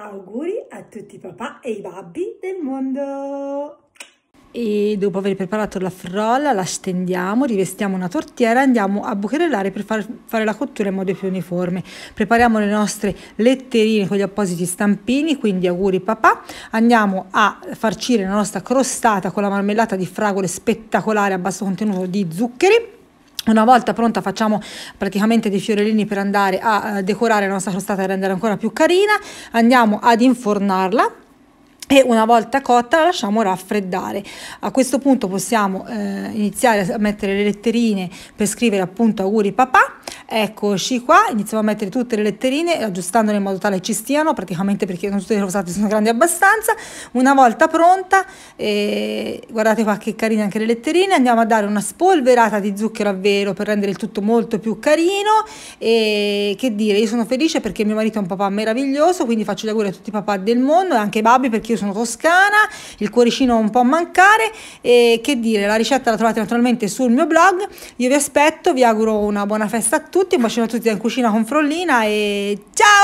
Auguri a tutti i papà e i babbi del mondo! E dopo aver preparato la frolla la stendiamo, rivestiamo una tortiera e andiamo a bucherellare per far, fare la cottura in modo più uniforme. Prepariamo le nostre letterine con gli appositi stampini, quindi auguri papà. Andiamo a farcire la nostra crostata con la marmellata di fragole spettacolare a basso contenuto di zuccheri una volta pronta facciamo praticamente dei fiorellini per andare a eh, decorare la nostra crostata e renderla ancora più carina. Andiamo ad infornarla e una volta cotta la lasciamo raffreddare. A questo punto possiamo eh, iniziare a mettere le letterine per scrivere appunto auguri papà Eccoci qua, iniziamo a mettere tutte le letterine, aggiustandole in modo tale che ci stiano, praticamente perché non tutte le rosate sono grandi abbastanza. Una volta pronta, eh, guardate qua che carine anche le letterine, andiamo a dare una spolverata di zucchero a velo per rendere il tutto molto più carino. E che dire, io sono felice perché mio marito è un papà meraviglioso, quindi faccio gli auguri a tutti i papà del mondo e anche ai babbi perché io sono toscana, il cuoricino un po' a mancare. E che dire, la ricetta la trovate naturalmente sul mio blog. Io vi aspetto, vi auguro una buona festa a tutti tutti, un bacino a tutti in cucina con Frollina e ciao!